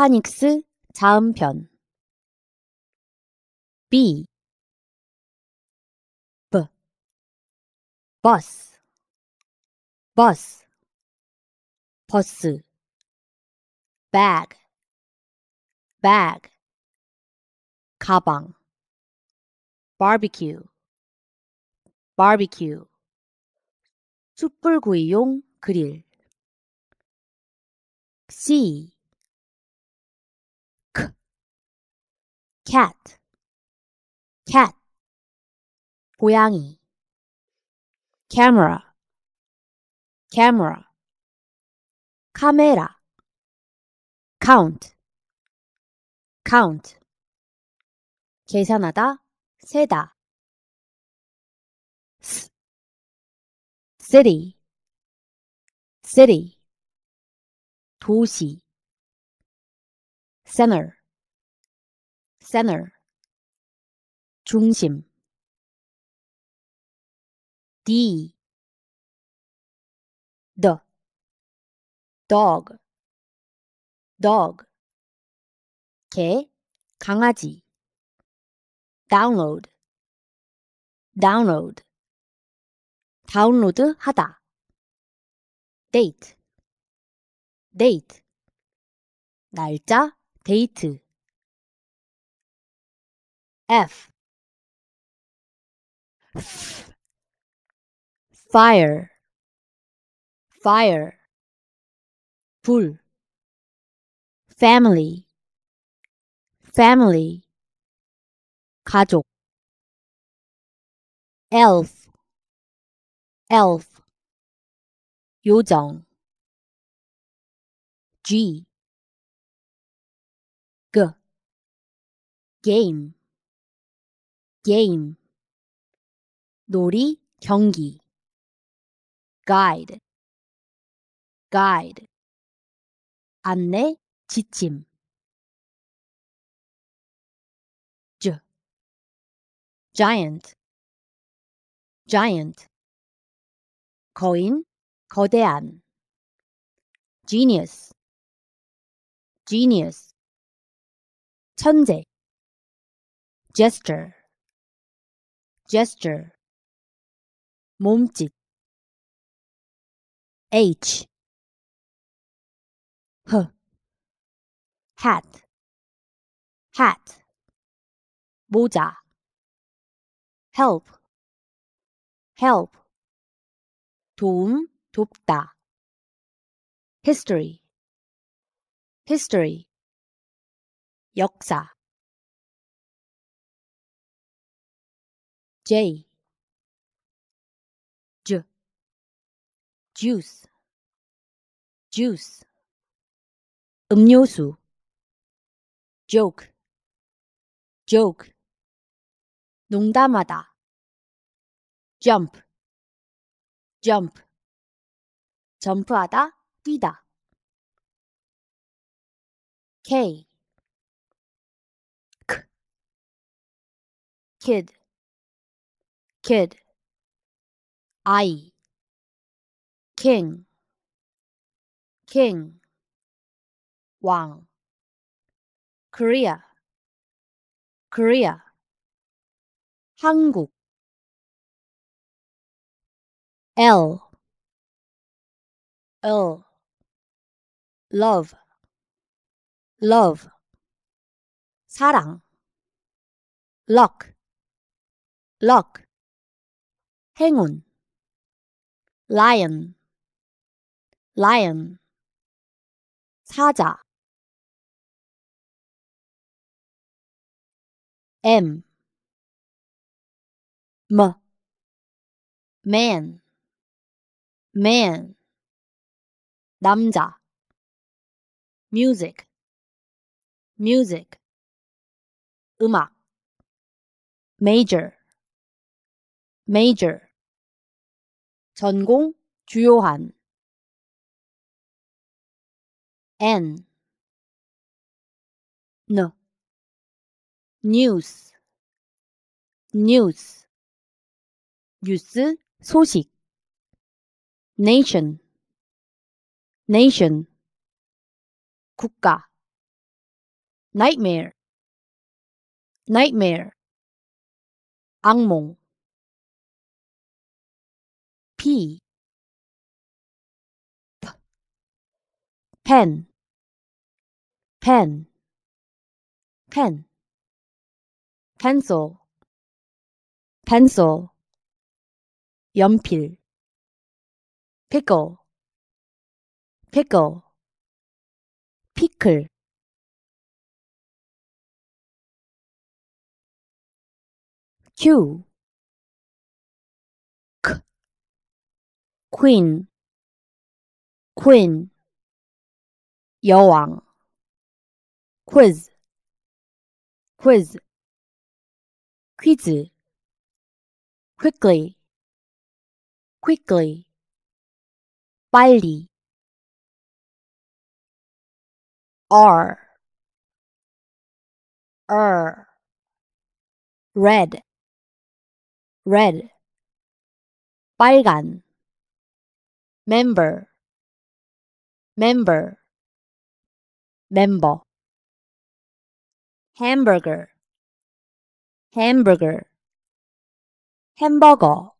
파닉스 자음편 B B 버스 버스 버스 bag bag 가방 barbecue barbecue 숯불구이용 그릴 C cat, cat, 고양이, camera, camera, 카메라, count, count, 계산하다, 세다, city, city, 도시, center, center 중심 D the dog dog 개 강아지 download download 다운로드 하다 date date 날짜 데이트 F fire fire pull family family 가족 elf elf 요정 G G game 게임 놀이 경기 guide guide 안내 지침 주 giant giant 거인 거대한 genius genius 천재 gesture gesture 몸짓 H H hat hat 모자 help help 도움 돕다 history history 역사 J J juice juice 음료수 joke joke 농담하다 jump jump 점프하다 뛰다 K K kid kid I king king Wang Korea Korea 한국 L L love love 사랑 lock lock 행운 lion lion 사자 M M man man 남자 music music 음악 major major 전공 주요한 n n news news 뉴스 소식 nation nation 국가 nightmare nightmare 악몽 P pen pen pen pencil pencil 연필 pickle pickle 피클 Q queen queen 游王 quiz quiz quiz quickly quickly 빨리 R R red red 빨간 member member member hamburger hamburger hamburger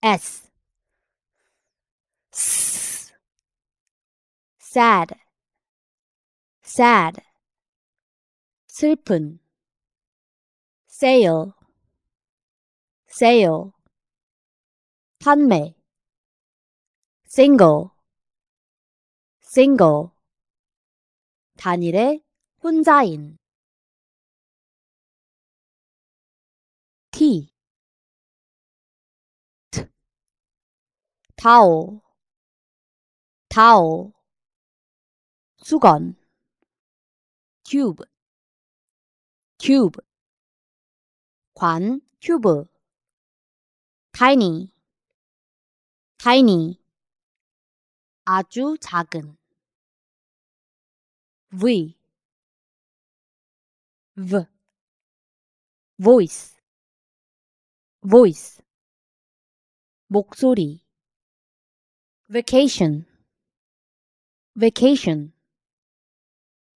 s s sad sad 슬픈 sail sail 판매 single single 단일의 혼자인 t t 다오 다오 수건 cube 관 큐브 tiny tiny 아주 작은 v v voice voice 목소리 vacation vacation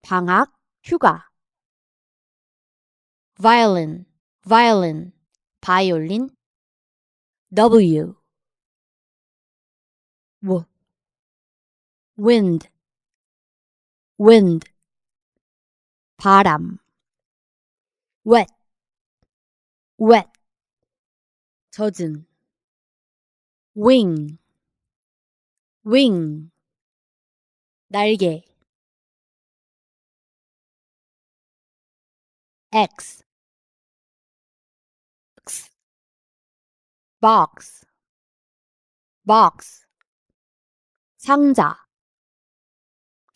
방학 휴가 violin violin 바이올린 w w wind wind 바람 wet wet 젖은 wing wing 날개 X X box box 상자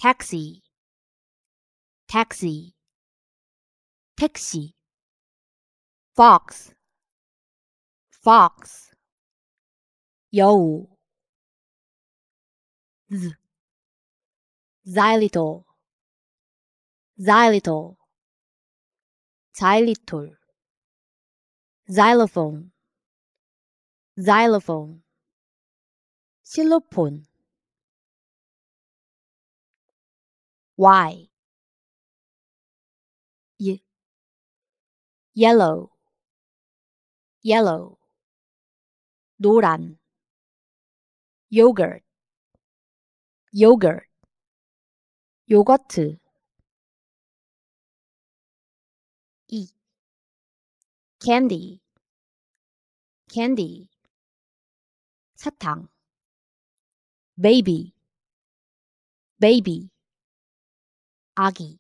taxi taxi 택시 fox fox 여우 z xylitol xylitol xylitol xylophone xylophone 실로폰 Y 1 yellow yellow 노란 yogurt yogurt 요거트 2 candy candy 사탕 baby baby 아기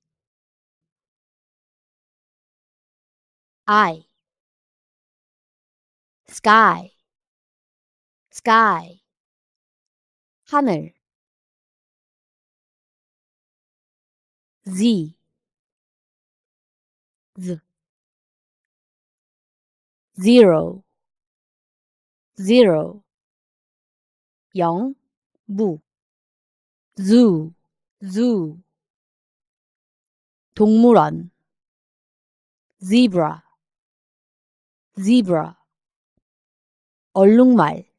I sky sky 하늘 Z Z zero zero 영무 zoo zoo 동물원 zebra zebra 얼룩말